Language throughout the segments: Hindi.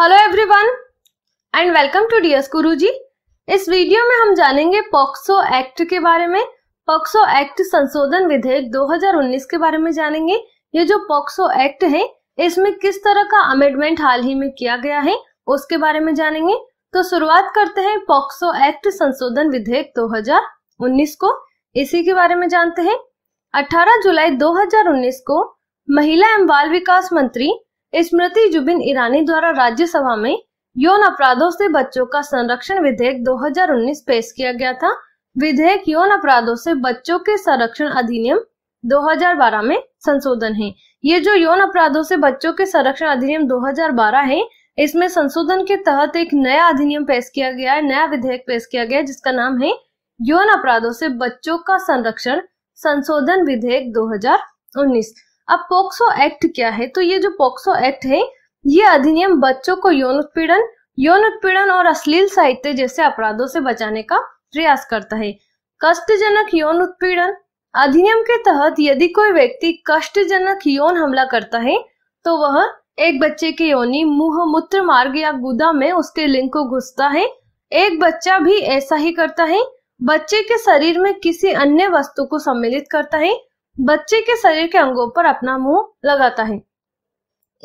hello everyone and welcome to DS Guruji इस वीडियो में हम जानेंगे पॉक्सो एक्ट के बारे में पॉक्सो एक्ट संशोधन विधेयक 2019 के बारे में जानेंगे ये जो पॉक्सो एक्ट है इसमें किस तरह का अमेंडमेंट हाल ही में किया गया है उसके बारे में जानेंगे तो शुरुआत करते हैं पॉक्सो एक्ट संशोधन विधेयक दो को इसी के बारे में जानते हैं अठारह जुलाई दो को महिला एवं बाल विकास मंत्री स्मृति जुबिन ईरानी द्वारा राज्यसभा में यौन अपराधों से बच्चों का संरक्षण विधेयक 2019 पेश किया गया था विधेयक यौन अपराधों से बच्चों के संरक्षण अधिनियम 2012 में संशोधन है ये जो यौन अपराधों से बच्चों के संरक्षण अधिनियम 2012 है इसमें संशोधन के तहत एक नया अधिनियम पेश किया गया है नया विधेयक पेश किया गया है जिसका नाम है यौन अपराधों से बच्चों का संरक्षण संशोधन विधेयक 2019 अब पोक्सो एक्ट क्या है तो ये जो पोक्सो एक्ट है ये अधिनियम बच्चों को यौन उत्पीड़न यौन उत्पीड़न और अश्लील साहित्य जैसे अपराधों से बचाने का प्रयास करता है कष्टजनक यौन उत्पीड़न अधिनियम के तहत यदि कोई व्यक्ति कष्टजनक यौन हमला करता है तो वह एक बच्चे के योनि मुंह मूत्र मार्ग या गुदा में उसके लिंग को घुसता है एक बच्चा भी ऐसा ही करता है बच्चे के शरीर में किसी अन्य वस्तु को सम्मिलित करता है बच्चे के शरीर के अंगों पर अपना मुंह लगाता है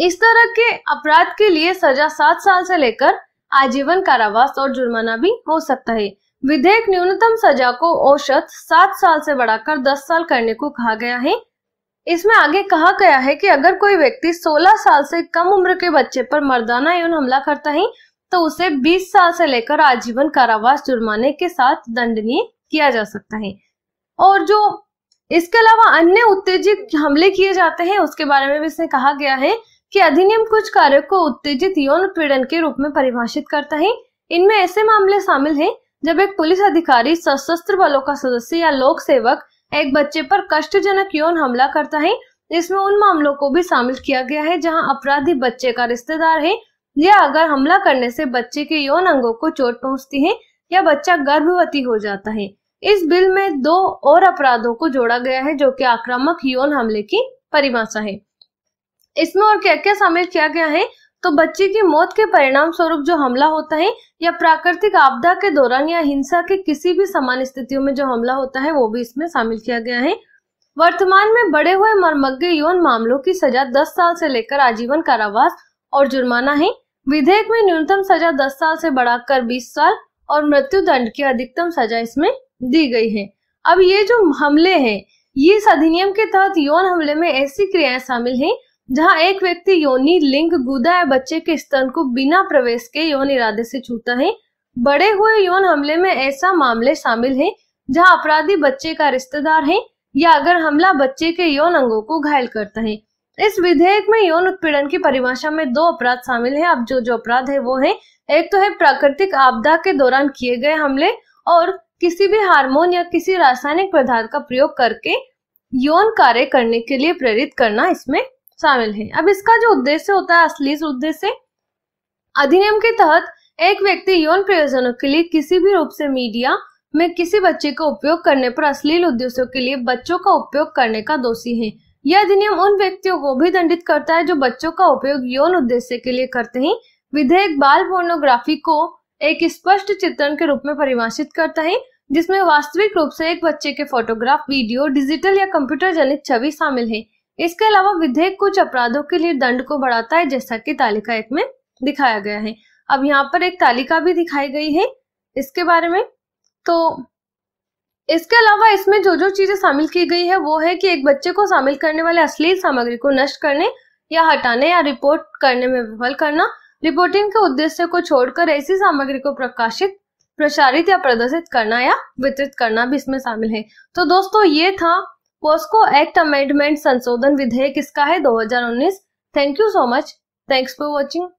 इस तरह के अपराध के लिए सजा सात साल से लेकर आजीवन कारावास और जुर्माना भी हो सकता है विधेयक न्यूनतम सजा को औसत सात साल से बढ़ाकर दस साल करने को कहा गया है इसमें आगे कहा गया है कि अगर कोई व्यक्ति 16 साल से कम उम्र के बच्चे पर मर्दाना एवं हमला करता है तो उसे 20 साल से लेकर आजीवन कारावास जुर्माने के साथ दंडनीय किया जा सकता है और जो इसके अलावा अन्य उत्तेजित हमले किए जाते हैं उसके बारे में भी इसमें कहा गया है कि अधिनियम कुछ कार्यो को उत्तेजित यौन उत्पीड़न के रूप में परिभाषित करता है इनमें ऐसे मामले शामिल हैं जब एक पुलिस अधिकारी सशस्त्र बलों का सदस्य या लोक सेवक एक बच्चे पर कष्टजनक यौन हमला करता है इसमें उन मामलों को भी शामिल किया गया है जहां अपराधी बच्चे का रिश्तेदार है या अगर हमला करने से बच्चे के यौन अंगों को चोट पहुंचती है या बच्चा गर्भवती हो जाता है इस बिल में दो और अपराधों को जोड़ा गया है जो कि आक्रामक यौन हमले की परिभाषा है इसमें और क्या क्या शामिल किया गया है तो बच्चे की मौत के परिणाम स्वरूप जो हमला होता है या प्राकृतिक आपदा के दौरान या हिंसा के किसी भी समान स्थितियों में जो हमला होता है वो भी इसमें शामिल किया गया है वर्तमान में बड़े हुए मर्मज्ञ यौन मामलों की सजा 10 साल से लेकर आजीवन कारावास और जुर्माना है विधेयक में न्यूनतम सजा 10 साल से बढ़ाकर 20 साल और मृत्यु दंड की अधिकतम सजा इसमें दी गई है अब ये जो हमले हैं ये इस अधिनियम के तहत यौन हमले में ऐसी क्रियाएं शामिल हैं जहां एक व्यक्ति योनि लिंग गुदा या बच्चे के स्तन को बिना प्रवेश के यौन इरादे से छूता है बड़े हुए यौन हमले में ऐसा मामले शामिल है जहां अपराधी बच्चे का रिश्तेदार है या अगर हमला बच्चे के यौन अंगों को घायल करता है इस विधेयक में यौन उत्पीड़न की परिभाषा में दो अपराध शामिल है अब जो जो अपराध है वो है एक तो है प्राकृतिक आपदा के दौरान किए गए हमले और किसी भी हार्मोन या किसी रासायनिक पदार्थ का प्रयोग करके यौन कार्य करने के लिए प्रेरित करना इसमें शामिल है अब इसका जो उद्देश्य होता है असली उद्देश्य अधिनियम के तहत एक व्यक्ति यौन प्रयोजनों के लिए किसी भी रूप से मीडिया में किसी बच्चे का उपयोग करने पर अश्लील उद्देश्यों के लिए बच्चों का उपयोग करने का दोषी है यह अधिनियम उन व्यक्तियों को भी दंडित करता है जो बच्चों का उपयोग यौन उद्देश्य के लिए करते हैं विधेयक बाल पोर्नोग्राफी को एक स्पष्ट चित्रण के रूप में परिभाषित करता है जिसमें वास्तविक रूप से एक बच्चे के फोटोग्राफ वीडियो डिजिटल या कंप्यूटर जनित छवि शामिल है इसके अलावा विधेयक कुछ अपराधों के लिए दंड को बढ़ाता है जैसा कि तालिका एक में दिखाया गया है अब यहाँ पर एक तालिका भी दिखाई गई है इसके बारे में तो इसके अलावा इसमें जो जो चीजें शामिल की गई है वो है कि एक बच्चे को शामिल करने वाले अश्लील सामग्री को नष्ट करने या हटाने या रिपोर्ट करने में विफल करना रिपोर्टिंग के उद्देश्य को छोड़कर ऐसी सामग्री को प्रकाशित प्रसारित या प्रदर्शित करना या वितरित करना भी इसमें शामिल है तो दोस्तों ये था पोस्को एक्ट अमेंडमेंट संशोधन विधेयक इसका है 2019 thank you so much thanks for watching